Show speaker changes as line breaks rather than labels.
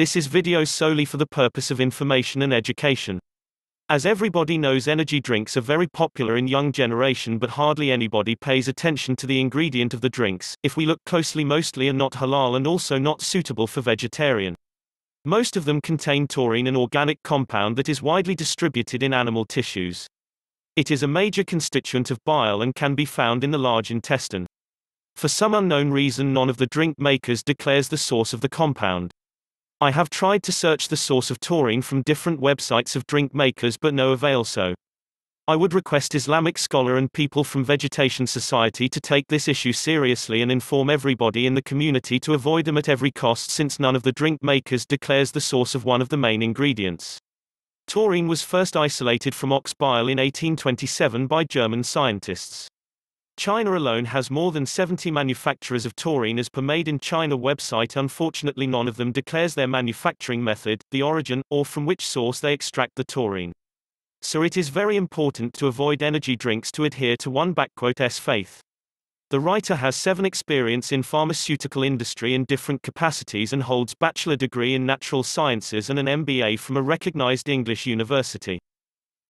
This is video solely for the purpose of information and education. As everybody knows energy drinks are very popular in young generation but hardly anybody pays attention to the ingredient of the drinks, if we look closely mostly are not halal and also not suitable for vegetarian. Most of them contain taurine an organic compound that is widely distributed in animal tissues. It is a major constituent of bile and can be found in the large intestine. For some unknown reason none of the drink makers declares the source of the compound. I have tried to search the source of taurine from different websites of drink makers but no avail so. I would request Islamic scholar and people from Vegetation Society to take this issue seriously and inform everybody in the community to avoid them at every cost since none of the drink makers declares the source of one of the main ingredients. Taurine was first isolated from ox bile in 1827 by German scientists. China alone has more than 70 manufacturers of taurine as per Made in China website unfortunately none of them declares their manufacturing method, the origin, or from which source they extract the taurine. So it is very important to avoid energy drinks to adhere to one s faith. The writer has seven experience in pharmaceutical industry in different capacities and holds bachelor degree in natural sciences and an MBA from a recognized English university.